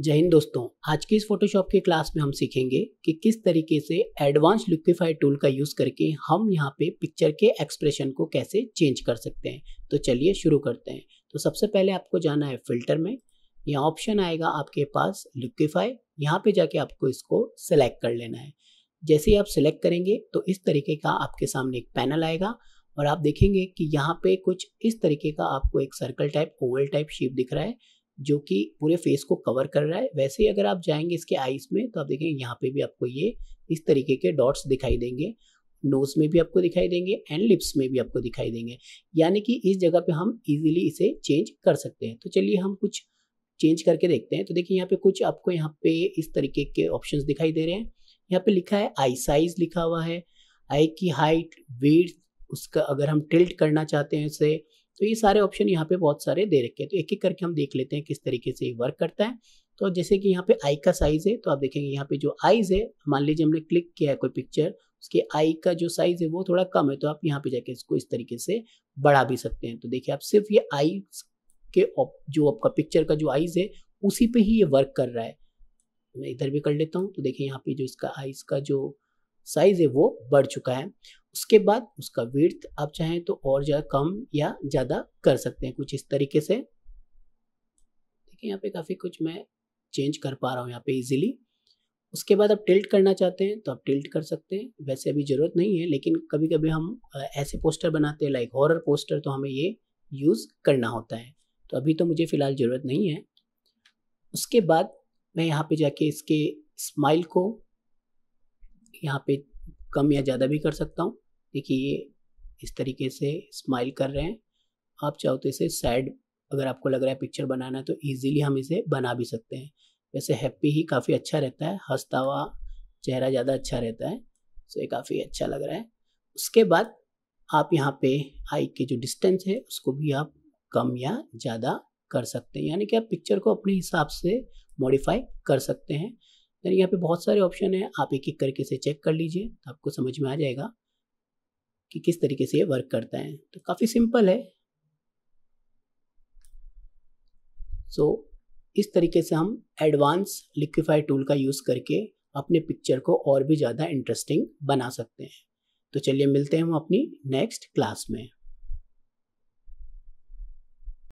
जय हिंद दोस्तों आज की इस फोटोशॉप की क्लास में हम सीखेंगे कि किस तरीके से एडवांस लिक्विफाई टूल का यूज करके हम यहाँ पे पिक्चर के एक्सप्रेशन को कैसे चेंज कर सकते हैं तो चलिए शुरू करते हैं तो सबसे पहले आपको जाना है फिल्टर में यहाँ ऑप्शन आएगा आपके पास लिक्विफाई यहाँ पे जाके आपको इसको सिलेक्ट कर लेना है जैसे ही आप सिलेक्ट करेंगे तो इस तरीके का आपके सामने एक पैनल आएगा और आप देखेंगे कि यहाँ पे कुछ इस तरीके का आपको एक circle type oval type shape दिख रहा है जो कि पूरे फेस को कवर कर रहा है वैसे ही अगर आप जाएंगे इसके आईज में तो आप देखेंगे यहाँ पे भी आपको ये इस तरीके के डॉट्स दिखाई देंगे नोज में भी आपको दिखाई देंगे एंड लिप्स में भी आपको दिखाई देंगे यानी कि इस जगह पे हम इजीली इसे चेंज कर सकते हैं तो चलिए हम कुछ चेंज करके देखते हैं तो देखिए यहाँ पे कुछ आपको यहाँ पे इस तरीके के ऑप्शंस दिखाई दे रहे हैं यहाँ पे लिखा है आई साइज लिखा हुआ है आई की हाइट वेट उसका अगर हम टिल्ट करना चाहते हैं उसे तो ये सारे ऑप्शन यहाँ पे बहुत सारे दे रखे हैं तो एक एक करके हम देख लेते हैं किस तरीके से ये वर्क करता है तो जैसे कि यहाँ पे आई का साइज है तो आप देखेंगे यहाँ पे जो आइज है मान लीजिए हमने क्लिक किया है कोई पिक्चर उसके आई का जो साइज है वो थोड़ा कम है तो आप यहाँ पे जाके इसको इस तरीके से बढ़ा भी सकते हैं तो देखिए आप सिर्फ ये आई के जो आपका पिक्चर का जो आइज है उसी पे ही ये वर्क कर रहा है मैं इधर भी कर लेता हूँ तो देखिए यहाँ पे जो इसका आइज का जो साइज़ है वो बढ़ चुका है उसके बाद उसका वर्थ आप चाहें तो और ज़्यादा कम या ज़्यादा कर सकते हैं कुछ इस तरीके से देखिए यहाँ पे काफ़ी कुछ मैं चेंज कर पा रहा हूँ यहाँ पे इजीली उसके बाद आप टिल्ट करना चाहते हैं तो आप टिल्ट कर सकते हैं वैसे अभी ज़रूरत नहीं है लेकिन कभी कभी हम ऐसे पोस्टर बनाते हैं लाइक हॉरर पोस्टर तो हमें ये यूज़ करना होता है तो अभी तो मुझे फ़िलहाल ज़रूरत नहीं है उसके बाद मैं यहाँ पे जाके इसके स्माइल को यहाँ पे कम या ज़्यादा भी कर सकता हूँ देखिए ये इस तरीके से स्माइल कर रहे हैं आप चाहो तो इसे सैड अगर आपको लग रहा है पिक्चर बनाना है तो ईजिली हम इसे बना भी सकते हैं वैसे हैप्पी ही काफ़ी अच्छा रहता है हंसता हुआ चेहरा ज़्यादा अच्छा रहता है सो तो ये काफ़ी अच्छा लग रहा है उसके बाद आप यहाँ पे आई के जो डिस्टेंस है उसको भी आप कम या ज़्यादा कर सकते हैं यानी कि आप पिक्चर को अपने हिसाब से मॉडिफाई कर सकते हैं यानी यहाँ पे बहुत सारे ऑप्शन हैं आप एक एक करके इसे चेक कर लीजिए तो आपको समझ में आ जाएगा कि किस तरीके से ये वर्क करता है तो काफ़ी सिंपल है सो so, इस तरीके से हम एडवांस लिक्विफाई टूल का यूज़ करके अपने पिक्चर को और भी ज़्यादा इंटरेस्टिंग बना सकते हैं तो चलिए मिलते हैं हम अपनी नेक्स्ट क्लास में